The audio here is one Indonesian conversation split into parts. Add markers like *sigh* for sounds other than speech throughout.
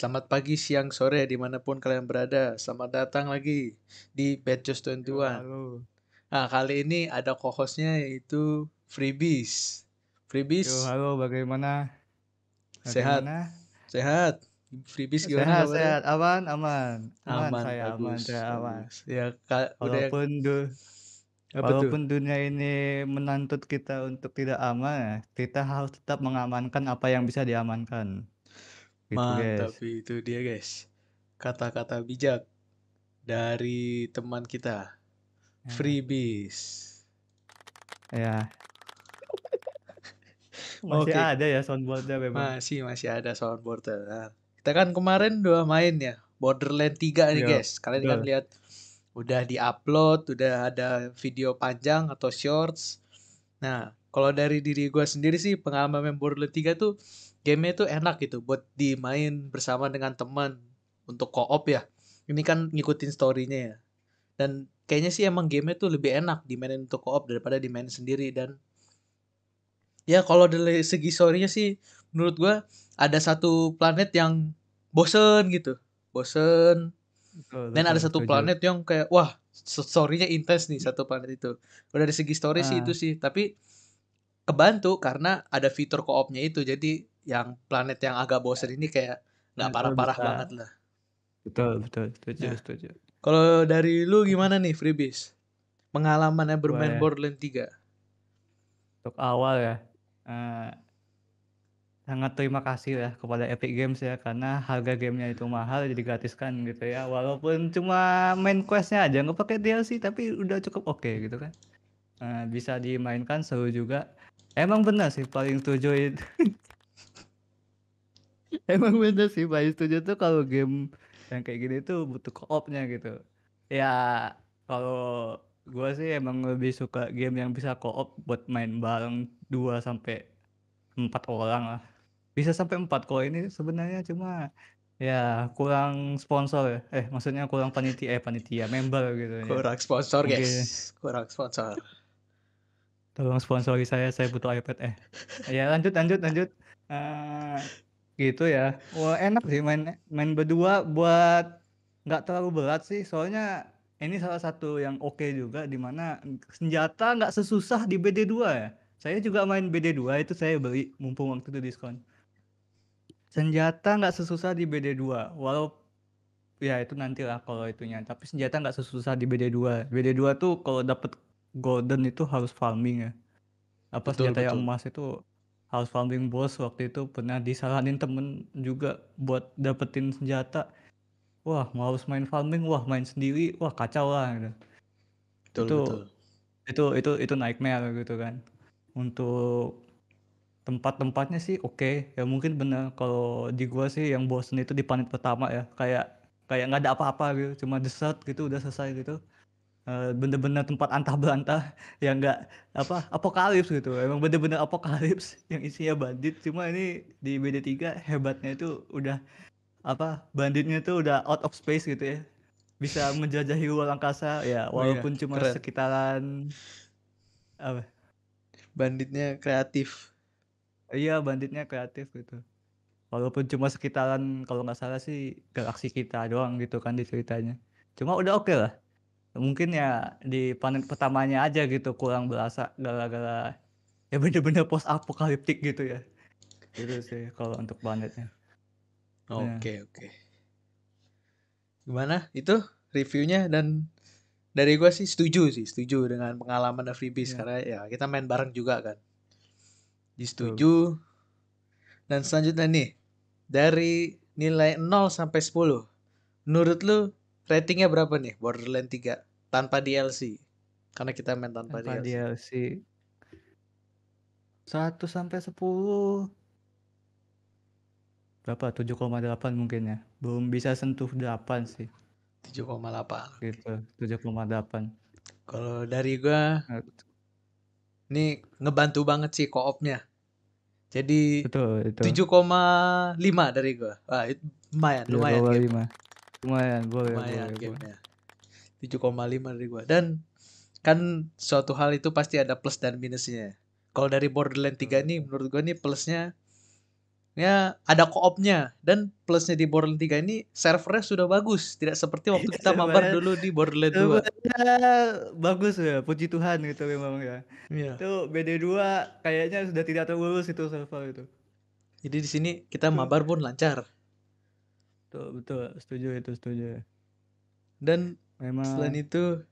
Selamat pagi, siang, sore, dimanapun kalian berada. Selamat datang lagi di Bad Just 21. Halo. Nah, kali ini ada co-hostnya yaitu Freebies. Freebies. Yo, halo, bagaimana? bagaimana? Sehat. Sehat. Freebies gimana? Sehat, kabarnya? sehat. Aman, aman. Aman, aman saya bagus, aman, saya aman. Ya, walaupun udah... du walaupun dunia ini menuntut kita untuk tidak aman, kita harus tetap mengamankan apa yang bisa diamankan. Gitu, Mantap itu, itu dia guys. Kata-kata bijak dari teman kita. Ya. Freebies. Ya. *laughs* masih okay. ada ya soundboardnya memang. Masih masih ada soundboardnya. kita kan kemarin dua main ya Borderland 3 nih Yo, iya, guys. Kalian betul. kan lihat udah di-upload, udah ada video panjang atau shorts. Nah, kalau dari diri gue sendiri sih pengalaman main Borderland 3 tuh game itu enak gitu buat dimain bersama dengan teman untuk co-op ya. Ini kan ngikutin storynya ya. Dan kayaknya sih emang game itu lebih enak dimainin untuk co-op daripada dimainin sendiri dan ya kalau dari segi storynya sih menurut gua ada satu planet yang bosen gitu bosen dan ada satu planet yang kayak wah storynya intens nih satu planet itu kalau dari segi story ah. sih itu sih tapi kebantu karena ada fitur co-opnya itu jadi yang planet yang agak bosen ini kayak nggak iya, parah-parah banget lah. Betul, betul, setuju, nah. setuju. Kalau dari lu gimana nih freebies? Pengalamannya bermain Gua, ya. Borderland 3. Untuk awal ya, uh, sangat terima kasih ya kepada Epic Games ya karena harga gamenya itu mahal jadi gratiskan gitu ya walaupun cuma main questnya aja nggak pakai DLC tapi udah cukup oke okay, gitu kan uh, bisa dimainkan seru juga emang benar sih paling tujuh itu *laughs* *laughs* Emang bener sih, pak, setuju tuh kalau game yang kayak gini tuh butuh co-opnya gitu. Ya kalau gue sih emang lebih suka game yang bisa co-op buat main bareng 2 sampai empat orang lah. Bisa sampai empat kalau ini sebenarnya cuma ya kurang sponsor ya. Eh maksudnya kurang panitia eh panitia member gitu ya. Kurang sponsor, guys. Kurang sponsor. Tolong sponsori saya, saya butuh iPad eh. ya lanjut lanjut lanjut. Eh, gitu ya. Wah enak sih main main berdua buat nggak terlalu berat sih. Soalnya ini salah satu yang oke okay juga mana senjata nggak sesusah di BD2 ya. Saya juga main BD2 itu saya beli mumpung waktu itu diskon. Senjata nggak sesusah di BD2 walau ya itu nanti lah kalau itunya. Tapi senjata nggak sesusah di BD2. BD2 tuh kalau dapet golden itu harus farming ya. Apa betul, senjata betul. yang emas itu harus farming Boss waktu itu pernah disaranin temen juga buat dapetin senjata. Wah, mau harus main farming, wah main sendiri, wah kacau lah gitu. Betul, itu, betul. itu itu itu nightmare gitu kan. Untuk tempat-tempatnya sih oke, okay. ya mungkin bener kalau di gua sih yang bosen itu di planet pertama ya, kayak kayak nggak ada apa-apa gitu, cuma desert gitu udah selesai gitu. Eh, bener-bener tempat antah berantah *laughs* yang enggak apa apokalips gitu emang bener-bener apokalips *laughs* yang isinya bandit cuma ini di BD3 hebatnya itu udah apa banditnya itu udah out of space gitu ya bisa menjajahi luar angkasa ya walaupun oh iya, cuma keren. sekitaran apa banditnya kreatif iya banditnya kreatif gitu walaupun cuma sekitaran kalau nggak salah sih galaksi kita doang gitu kan di ceritanya cuma udah oke okay lah mungkin ya di panen pertamanya aja gitu kurang berasa gara-gara ya bener-bener post apokaliptik gitu ya itu sih kalau untuk planetnya nah. oke okay, oke okay. gimana itu reviewnya dan dari gue sih setuju sih setuju dengan pengalaman The Freebies yeah. karena ya kita main bareng juga kan disetuju dan selanjutnya nih dari nilai 0 sampai 10 menurut lu ratingnya berapa nih Borderland 3 tanpa DLC karena kita main tanpa, tanpa DLC. DLC 1 sampai sepuluh berapa tujuh koma delapan mungkin ya belum bisa sentuh 8 sih delapan gitu tujuh koma delapan kalau dari gua nah, ini ngebantu banget sih koopnya jadi tujuh koma lima dari gua. Wah, lumayan, lumayan. 7,5. Lumayan, boleh, lumayan boleh, boleh. 7,5 dari gua dan kan suatu hal itu pasti ada plus dan minusnya kalau dari Borderland 3 ini hmm. menurut gua nih plusnya ya ada koopnya dan plusnya di Borderland 3 ini servernya sudah bagus tidak seperti waktu iya, kita mabar dulu di Borderland 2 bagus ya puji Tuhan gitu memang ya yeah. Iya. itu BD2 kayaknya sudah tidak terurus itu server itu jadi di sini kita mabar pun lancar Tuh, betul setuju itu setuju dan Memang. Selain itu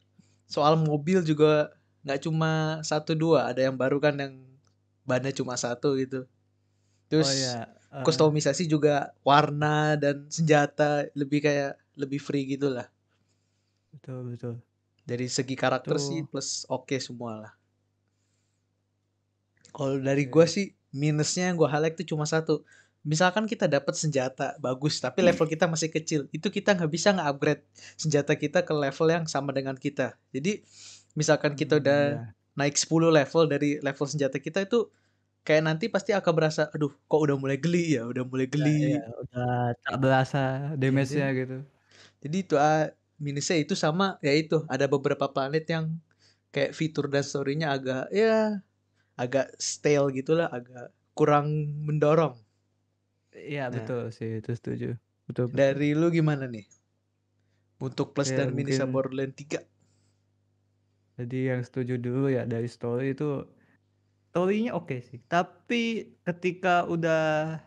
soal mobil juga nggak cuma satu dua, ada yang baru kan yang bannya cuma satu gitu. Terus oh, iya. uh, kustomisasi juga warna dan senjata lebih kayak lebih free gitulah. Betul betul. Dari segi karakter Tuh. sih plus oke okay semua lah. Kalau dari gue sih minusnya yang gue highlight tuh cuma satu misalkan kita dapat senjata bagus tapi level kita masih kecil itu kita nggak bisa nge upgrade senjata kita ke level yang sama dengan kita jadi misalkan kita hmm, udah yeah. naik 10 level dari level senjata kita itu kayak nanti pasti akan berasa aduh kok udah mulai geli ya udah mulai nah, geli ya, ya, udah tak berasa iya, damage-nya jadi, gitu jadi itu ah, minusnya itu sama ya itu ada beberapa planet yang kayak fitur dan story-nya agak ya agak stale gitulah agak kurang mendorong Iya nah. betul sih itu setuju. Betul, betul. Dari lu gimana nih? Untuk plus ya, dan mungkin... minus Borderlands 3. Jadi yang setuju dulu ya dari story itu storynya oke okay sih. Tapi ketika udah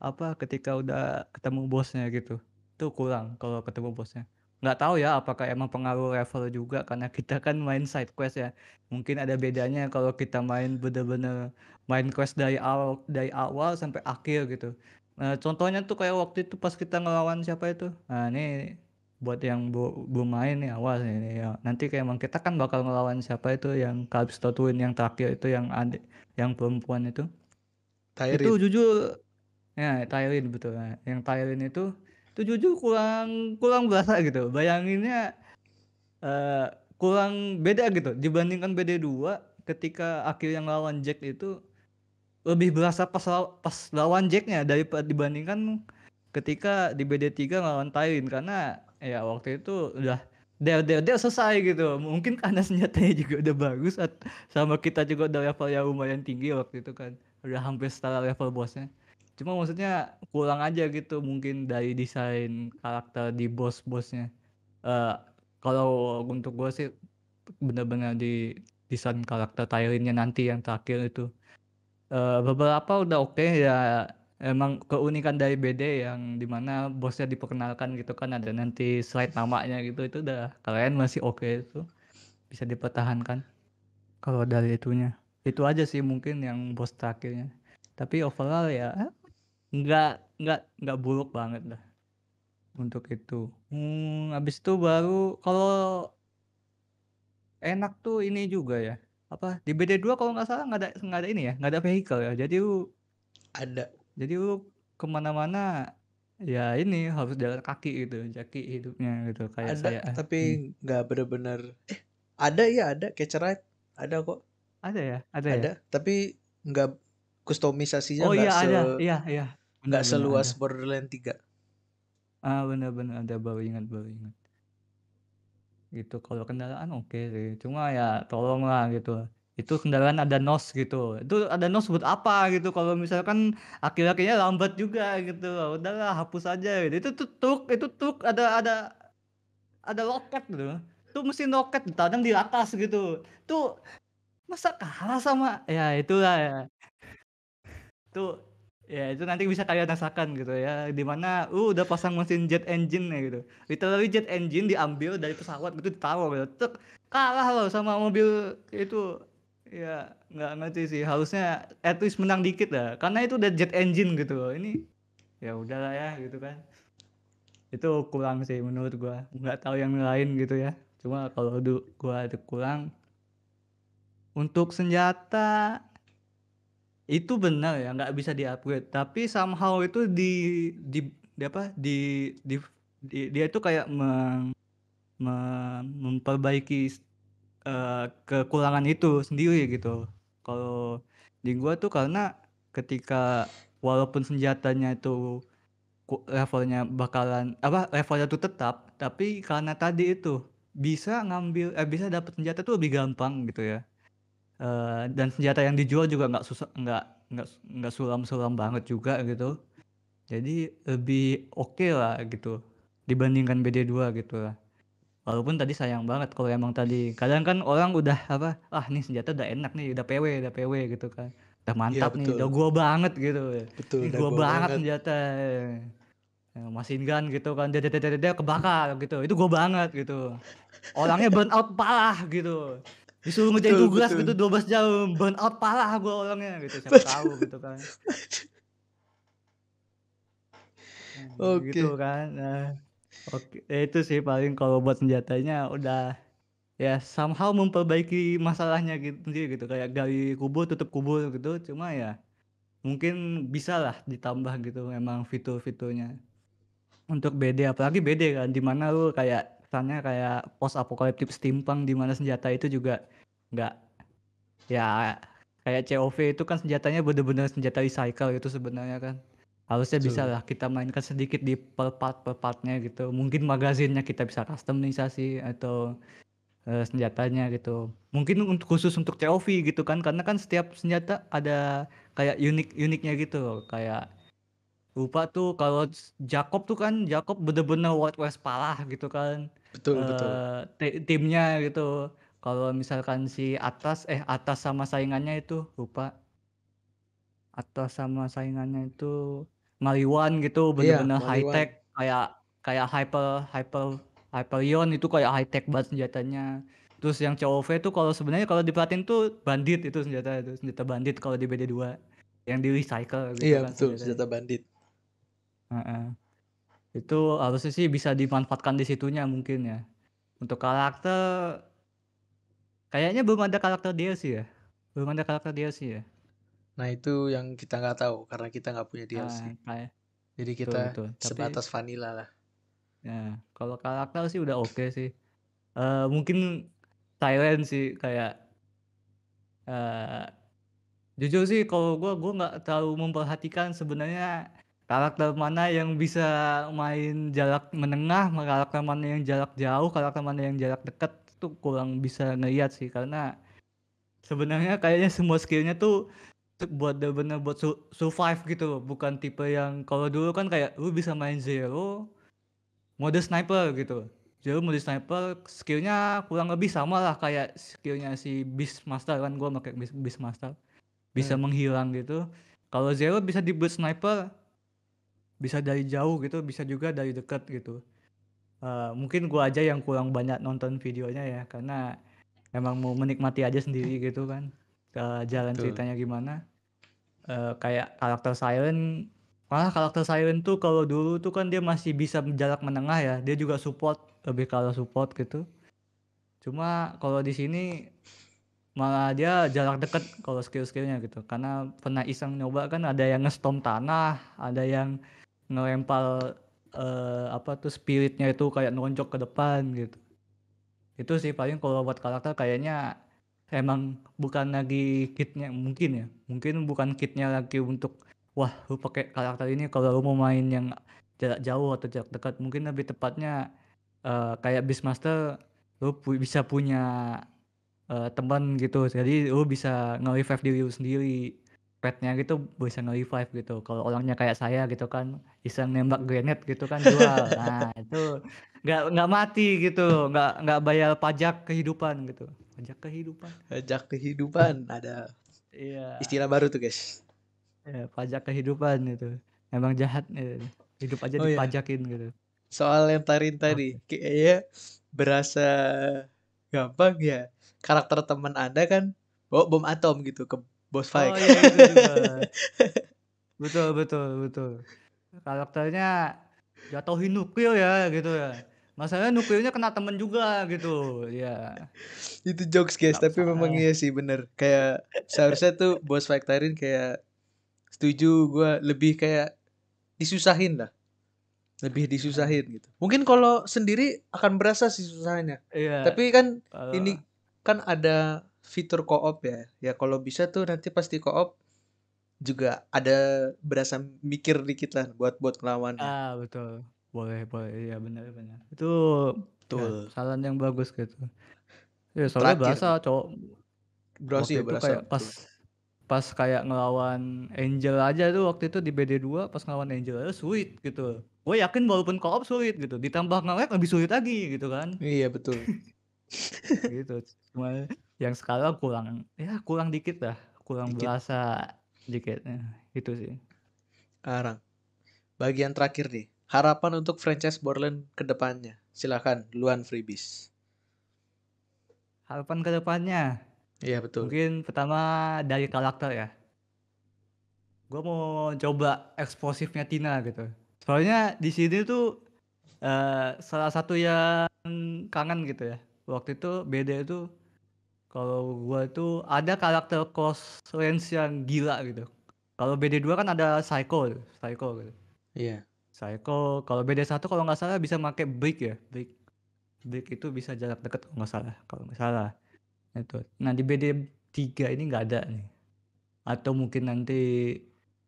apa ketika udah ketemu bosnya gitu itu kurang kalau ketemu bosnya nggak tahu ya apakah emang pengaruh level juga karena kita kan main side quest ya mungkin ada bedanya kalau kita main bener-bener main quest dari awal dari awal sampai akhir gitu Nah, contohnya tuh kayak waktu itu pas kita ngelawan siapa itu. Nah, ini buat yang belum main nih awas ini ya. Nanti kayak emang kita kan bakal ngelawan siapa itu yang Kalbs Totwin yang terakhir itu yang adik yang perempuan itu. Tyrin. Itu jujur ya Tyrin betul. Nah, yang Tyrin itu itu jujur kurang kurang berasa gitu. Bayanginnya uh, kurang beda gitu dibandingkan BD2 ketika akhir yang lawan Jack itu lebih berasa pas pas lawan Jacknya dari dibandingkan ketika di BD3 lawan Tywin karena ya waktu itu udah Del Del Del selesai gitu. Mungkin karena *laughs* senjatanya juga udah bagus sama kita juga udah level yang lumayan tinggi waktu itu kan. Udah hampir setara level bosnya. Cuma maksudnya kurang aja gitu mungkin dari desain karakter di bos-bosnya. Uh, eh, kalau untuk gue sih bener-bener di desain karakter Tywinnya nanti yang terakhir itu Eh, beberapa udah oke okay, ya emang keunikan dari BD yang dimana bosnya diperkenalkan gitu kan ada nanti slide namanya gitu itu udah kalian masih oke okay itu bisa dipertahankan kalau dari itunya itu aja sih mungkin yang bos terakhirnya tapi overall ya nggak nggak nggak buruk banget lah untuk itu hmm, habis itu baru kalau enak tuh ini juga ya apa di BD2 kalau nggak salah nggak ada nggak ada ini ya nggak ada vehicle ya jadi lu ada jadi lu kemana-mana ya ini harus jalan kaki gitu jaki hidupnya gitu kayak ada, saya tapi hmm. nggak hmm. bener-bener eh ada ya ada ride ada kok ada ya ada ya? ada ya? tapi nggak kustomisasinya oh iya se... ada iya iya nggak seluas ada. Borderland 3 ah bener-bener ada baru ingat baru ingat gitu. Kalau kendaraan oke okay sih, cuma ya tolonglah gitu. Itu kendaraan ada nos gitu. Itu ada nos buat apa gitu? Kalau misalkan akhir-akhirnya lambat juga gitu. Ya udahlah hapus aja gitu. Itu tuh itu truk ada ada ada loket gitu. Itu mesin loket kadang di atas gitu. Tuh masa kalah sama ya itulah ya. Tuh ya itu nanti bisa kalian rasakan gitu ya dimana uh udah pasang mesin jet engine ya gitu literally jet engine diambil dari pesawat gitu ditaruh gitu Tuk, kalah loh sama mobil itu ya nggak ngerti sih harusnya at least menang dikit lah karena itu udah jet engine gitu loh ini ya udahlah ya gitu kan itu kurang sih menurut gua nggak tahu yang lain gitu ya cuma kalau gua ada kurang untuk senjata itu benar ya nggak bisa upgrade tapi somehow itu di di, di apa di, di, di dia itu kayak meng, mem, memperbaiki uh, kekurangan itu sendiri gitu kalau di gua tuh karena ketika walaupun senjatanya itu levelnya bakalan apa levelnya tuh tetap tapi karena tadi itu bisa ngambil eh bisa dapat senjata tuh lebih gampang gitu ya Eh, dan senjata yang dijual juga nggak susah nggak nggak nggak sulam-sulam banget juga gitu jadi lebih oke okay lah gitu dibandingkan BD2 gitu lah walaupun tadi sayang banget kalau emang tadi kadang kan orang udah apa ah nih senjata udah enak nih udah PW udah PW gitu kan udah iya, mantap ya, nih udah gua banget gitu betul, ini gua, gua banget, banget senjata Masih eh, masin gun gitu kan dia kebakar gitu itu gua banget gitu orangnya burn out parah gitu disuruh ngerjain tugas gitu 12 jam burn out parah gue orangnya gitu siapa tahu gitu kan. *laughs* gitu kan nah, oke okay. Ya gitu kan nah, oke okay. itu sih paling kalau buat senjatanya udah ya somehow memperbaiki masalahnya gitu sih gitu kayak gali kubur tutup kubur gitu cuma ya mungkin bisa lah ditambah gitu memang fitur-fiturnya untuk BD apalagi BD kan dimana lu kayak kesannya kayak post apokaliptik steampunk di mana senjata itu juga nggak ya kayak COV itu kan senjatanya bener-bener senjata recycle itu sebenarnya kan harusnya bisa lah kita mainkan sedikit di per part per partnya gitu mungkin magazinnya kita bisa customisasi atau uh, senjatanya gitu mungkin untuk khusus untuk COV gitu kan karena kan setiap senjata ada kayak unik uniknya gitu kayak lupa tuh kalau Jacob tuh kan Jacob bener-bener Wild West parah gitu kan betul uh, betul timnya gitu kalau misalkan si atas eh atas sama saingannya itu lupa atas sama saingannya itu Maliwan gitu iya, bener-bener iya, high tech kayak kayak hyper hyper Hyperion itu kayak high tech banget senjatanya terus yang COV itu kalau sebenarnya kalau diperhatiin tuh bandit itu senjata itu senjata bandit kalau di BD2 yang di recycle gitu iya kan, betul senjata bandit Uh-uh. Itu harusnya sih bisa dimanfaatkan di situnya mungkin ya. Untuk karakter kayaknya belum ada karakter DLC ya. Belum ada karakter DLC ya. Nah itu yang kita nggak tahu karena kita nggak punya DLC. Ah, kayak... Jadi kita betul, betul. sebatas vanilla lah. Ya, kalau karakter sih udah oke okay sih. Uh, mungkin Thailand sih kayak uh, jujur sih kalau gue gue nggak terlalu memperhatikan sebenarnya karakter mana yang bisa main jarak menengah, karakter mana yang jarak jauh, karakter mana yang jarak dekat tuh kurang bisa ngeliat sih karena sebenarnya kayaknya semua skillnya tuh buat bener buat su survive gitu loh bukan tipe yang kalau dulu kan kayak lu bisa main zero mode sniper gitu zero mode sniper skillnya kurang lebih sama lah kayak skillnya si beast master kan gua pakai beast master bisa hmm. menghilang gitu kalau zero bisa dibuat sniper bisa dari jauh gitu bisa juga dari dekat gitu uh, mungkin gue aja yang kurang banyak nonton videonya ya karena emang mau menikmati aja sendiri gitu kan uh, jalan Betul. ceritanya gimana uh, kayak karakter Siren malah karakter Siren tuh kalau dulu tuh kan dia masih bisa jarak menengah ya dia juga support lebih kalau support gitu cuma kalau di sini malah dia jarak deket kalau skill-skillnya gitu karena pernah iseng nyoba kan ada yang ngestom tanah ada yang ngelempar uh, apa tuh spiritnya itu kayak nonjok ke depan gitu itu sih paling kalau buat karakter kayaknya emang bukan lagi kitnya mungkin ya mungkin bukan kitnya lagi untuk wah lu pakai karakter ini kalau lu mau main yang jarak jauh atau jarak dekat mungkin lebih tepatnya uh, kayak Beastmaster lu pu bisa punya uh, teman gitu jadi lu bisa nge-revive diri lu sendiri petnya gitu bisa nge revive gitu kalau orangnya kayak saya gitu kan bisa nembak granat gitu kan jual *laughs* nah itu nggak nggak mati gitu nggak nggak bayar pajak kehidupan gitu pajak kehidupan pajak kehidupan ada iya istilah baru tuh guys ya, pajak kehidupan gitu emang jahat gitu. hidup aja oh, iya. dipajakin iya. gitu soal yang tarin tadi okay. kayaknya berasa gampang ya karakter teman anda kan bawa bom atom gitu ke Boss oh, fight. Oh, iya, *laughs* betul betul betul. Karakternya jatuhin nukil ya gitu ya. Masalahnya nukilnya kena temen juga gitu ya. itu jokes guys Gak tapi memang iya sih bener. Kayak seharusnya tuh Boss fight Tarin kayak setuju gue lebih kayak disusahin lah lebih disusahin gitu. Mungkin kalau sendiri akan berasa sih susahnya. Iya. Tapi kan uh, ini kan ada fitur co-op ya. Ya kalau bisa tuh nanti pasti co-op juga ada berasa mikir dikit lah buat buat lawan. Ah betul, boleh boleh ya benar benar. Itu betul. Ya, saran yang bagus gitu. Ya soalnya Terakhir. berasa cowok. Berasa ya berasa. Kayak pas pas kayak ngelawan Angel aja tuh waktu itu di BD2 pas ngelawan Angel aja sulit gitu. Gue yakin walaupun co-op sulit gitu, ditambah ngeliat lebih sulit lagi gitu kan. Iya betul. *laughs* gitu. Cuma yang sekarang kurang ya kurang dikit lah kurang dikit. berasa dikit ya, itu sih sekarang bagian terakhir nih harapan untuk franchise Borland kedepannya silahkan duluan freebies harapan kedepannya iya betul mungkin pertama dari karakter ya gue mau coba eksplosifnya Tina gitu soalnya di sini tuh uh, salah satu yang kangen gitu ya waktu itu beda itu kalau gua tuh ada karakter close range yang gila gitu. Kalau BD2 kan ada Psycho, Psycho gitu. Iya. Yeah. Psycho, kalau BD1 kalau nggak salah bisa pakai break ya, break. Brick itu bisa jarak dekat kalau nggak salah, kalau nggak salah. Itu. Nah di BD3 ini nggak ada nih. Atau mungkin nanti,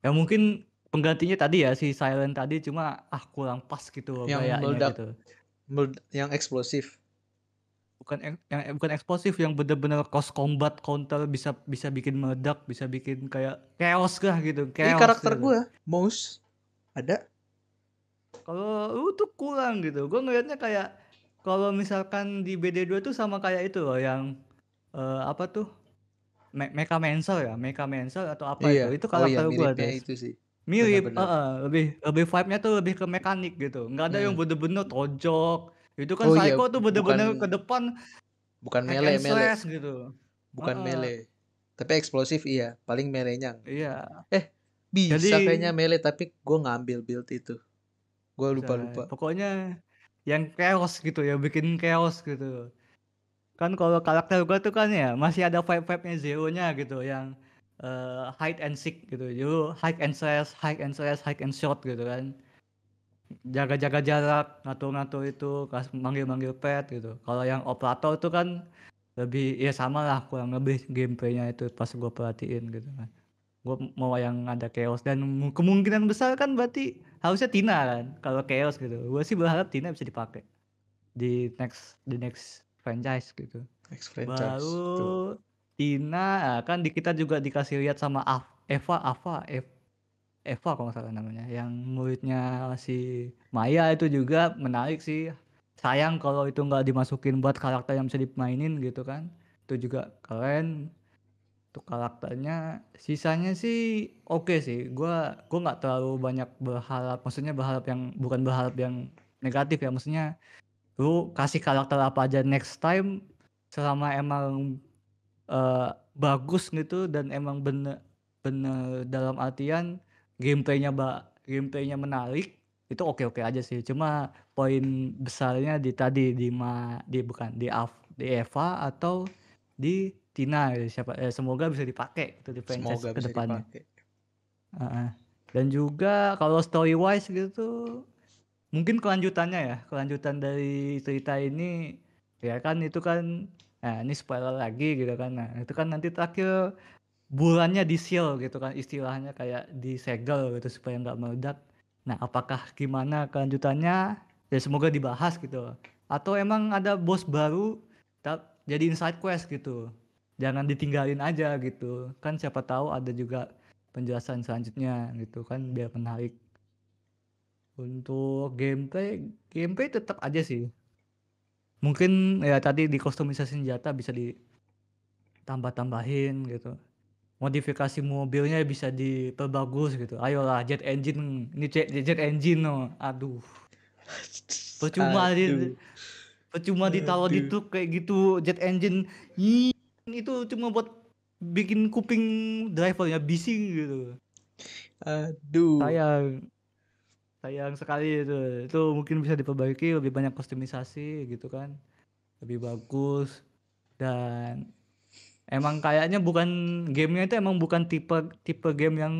ya mungkin penggantinya tadi ya si Silent tadi cuma ah kurang pas gitu yang meledak, gitu. yang eksplosif bukan yang eh, bukan eksplosif yang benar-benar cost combat counter bisa bisa bikin meledak bisa bikin kayak chaos kah gitu chaos Ini karakter gitu. gue mouse ada kalau lu tuh kurang gitu gue ngelihatnya kayak kalau misalkan di BD2 tuh sama kayak itu loh yang uh, apa tuh Me Mecha Mansell ya Mecha Mansell atau apa iya. itu itu karakter oh, iya, gue ada itu sih mirip Benar -benar. Uh, lebih lebih vibe-nya tuh lebih ke mekanik gitu nggak ada hmm. yang bener-bener tojok itu kan oh, iya, Psycho iya. tuh bener-bener ke depan bukan mele mele gitu. Bukan uh, mele. Tapi eksplosif iya, paling melenya. Iya. Eh, bisa Jadi, kayaknya mele tapi gue ngambil build itu. Gue lupa-lupa. Pokoknya yang chaos gitu ya, bikin chaos gitu. Kan kalau karakter gue tuh kan ya masih ada vibe-vibe-nya zero-nya gitu yang uh, hide and seek gitu. Yo, hide and slash, hide and slash, hide and shot gitu kan jaga-jaga jarak ngatur-ngatur itu manggil-manggil pet gitu kalau yang operator itu kan lebih ya sama lah kurang lebih gameplaynya itu pas gue perhatiin gitu kan gue mau yang ada chaos dan kemungkinan besar kan berarti harusnya Tina kan kalau chaos gitu gue sih berharap Tina bisa dipakai di next di next franchise gitu next franchise baru Tuh. Tina ah, kan di kita juga dikasih lihat sama Eva Eva Ava Eva Eva kalau nggak salah namanya yang muridnya si Maya itu juga menarik sih sayang kalau itu nggak dimasukin buat karakter yang bisa dimainin gitu kan itu juga keren untuk karakternya sisanya sih oke okay sih gue gue nggak terlalu banyak berharap maksudnya berharap yang bukan berharap yang negatif ya maksudnya lu kasih karakter apa aja next time selama emang uh, bagus gitu dan emang bener bener dalam artian gameplaynya gameplaynya menarik itu oke oke aja sih cuma poin besarnya di tadi di ma di bukan di Af, di Eva atau di Tina gitu. siapa eh, semoga bisa dipakai gitu di franchise semoga depannya uh -uh. dan juga kalau story wise gitu mungkin kelanjutannya ya kelanjutan dari cerita ini ya kan itu kan nah ini spoiler lagi gitu kan nah itu kan nanti terakhir bulannya disil gitu kan istilahnya kayak di segel gitu supaya nggak meledak. Nah apakah gimana kelanjutannya? Ya semoga dibahas gitu. Atau emang ada bos baru jadi inside quest gitu. Jangan ditinggalin aja gitu. Kan siapa tahu ada juga penjelasan selanjutnya gitu kan biar menarik. Untuk gameplay, gameplay tetap aja sih. Mungkin ya tadi di kostumisasi senjata bisa ditambah-tambahin gitu modifikasi mobilnya bisa diperbagus gitu ayolah jet engine ini jet, jet engine no aduh percuma aduh. Di, percuma ditaruh di truk kayak gitu jet engine Yii, itu cuma buat bikin kuping drivernya bising gitu aduh sayang sayang sekali itu itu mungkin bisa diperbaiki lebih banyak kustomisasi gitu kan lebih bagus dan emang kayaknya bukan gamenya itu emang bukan tipe tipe game yang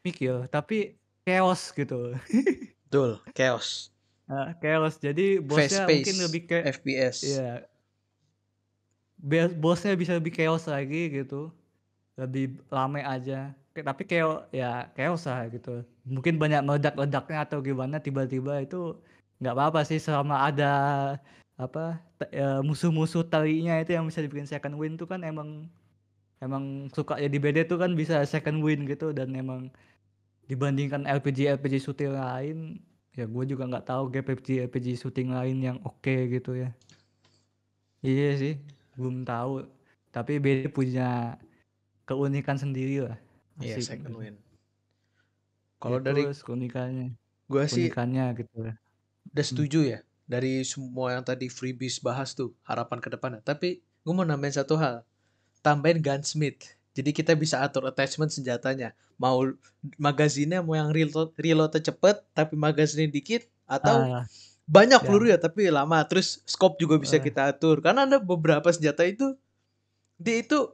mikir tapi chaos gitu *laughs* betul chaos nah, chaos jadi bosnya mungkin lebih ke FPS ya yeah. bosnya bisa lebih chaos lagi gitu lebih lame aja tapi kayak ya chaos lah gitu mungkin banyak meledak-ledaknya atau gimana tiba-tiba itu nggak apa-apa sih selama ada apa ya, musuh-musuh talinya itu yang bisa dibikin second win tuh kan emang emang suka ya di BD tuh kan bisa second win gitu dan emang dibandingkan LPG LPG shooting lain ya gue juga nggak tahu GPG LPG shooting lain yang oke okay gitu ya iya sih belum tahu tapi BD punya keunikan sendiri lah iya yeah, second win kalau ya dari keunikannya gue sih keunikannya gitu lah udah hmm. setuju hmm. ya dari semua yang tadi freebies bahas tuh harapan ke depannya. Tapi gue mau nambahin satu hal, tambahin gunsmith. Jadi kita bisa atur attachment senjatanya. Mau magazinnya mau yang reload reloadnya cepet tapi magazinnya dikit atau uh, banyak ya. peluru ya tapi lama. Terus scope juga bisa eh. kita atur karena ada beberapa senjata itu dia itu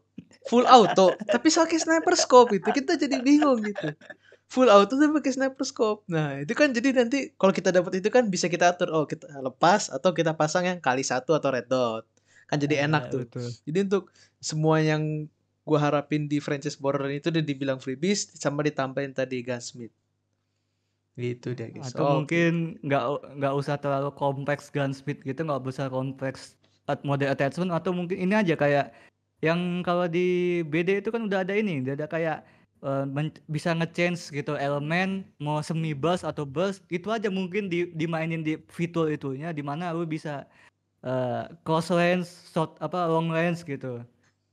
full auto tapi pakai sniper scope itu kita jadi bingung gitu full auto tapi pakai sniper scope. Nah, itu kan jadi nanti kalau kita dapat itu kan bisa kita atur oh kita lepas atau kita pasang yang kali satu atau red dot. Kan jadi ah, enak ya, tuh. Betul. Jadi untuk semua yang gua harapin di franchise border itu udah dibilang freebies sama ditambahin tadi gunsmith. Gitu deh guys. Atau oh, mungkin nggak okay. nggak usah terlalu kompleks gunsmith gitu, nggak usah kompleks at mode attachment atau mungkin ini aja kayak yang kalau di BD itu kan udah ada ini, udah ada kayak uh, bisa ngechange gitu elemen mau semi burst atau burst itu aja mungkin di dimainin di fitur itunya di mana lu bisa uh, eh, close range short apa long lens gitu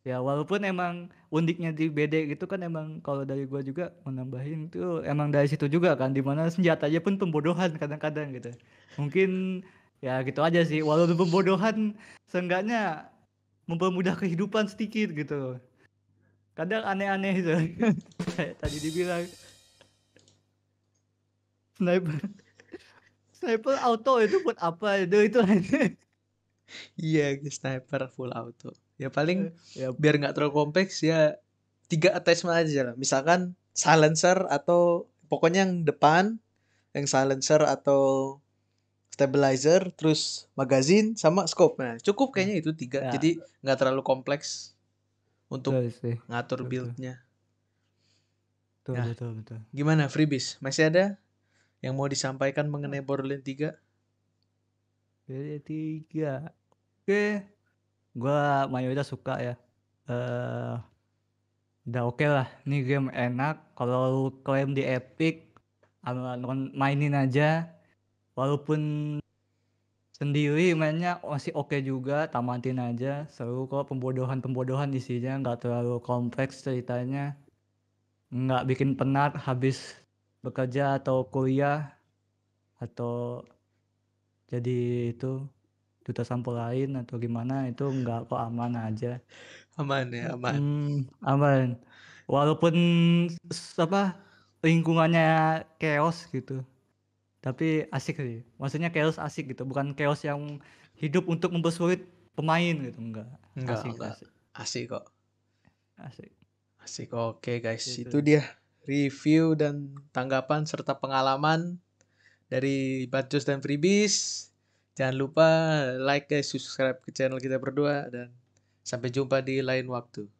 ya walaupun emang uniknya di BD gitu kan emang kalau dari gua juga menambahin itu emang dari situ juga kan dimana senjatanya pun pembodohan kadang-kadang gitu mungkin ya gitu aja sih walaupun pembodohan seenggaknya mempermudah kehidupan sedikit gitu kadang aneh-aneh gitu *laughs* kayak tadi dibilang sniper sniper auto itu buat apa itu itu iya sniper full auto ya paling eh, ya. biar nggak terlalu kompleks ya tiga attachment aja lah misalkan silencer atau pokoknya yang depan yang silencer atau stabilizer terus magazine sama scope nah cukup kayaknya itu tiga ya. jadi nggak terlalu kompleks untuk betul iya ngatur betul. buildnya. Betul, nah, betul, betul. Gimana freebies? Masih ada yang mau disampaikan mengenai Borderlands 3? Borderlands 3. Oke. Gua mayoritas suka ya. Eh uh, udah oke okay lah. Ini game enak. Kalau klaim di Epic, anu, anu, mainin aja. Walaupun sendiri mainnya masih oke okay juga tamatin aja seru kok pembodohan-pembodohan isinya nggak terlalu kompleks ceritanya nggak bikin penat habis bekerja atau kuliah atau jadi itu duta sampel lain atau gimana itu nggak kok aman aja aman ya aman hmm, aman walaupun apa lingkungannya chaos gitu tapi asik sih maksudnya chaos asik gitu bukan chaos yang hidup untuk mempersulit pemain gitu enggak enggak asik, enggak. asik. asik kok asik asik oke guys gitu. itu dia review dan tanggapan serta pengalaman dari Batjos dan Freebies jangan lupa like guys subscribe ke channel kita berdua dan sampai jumpa di lain waktu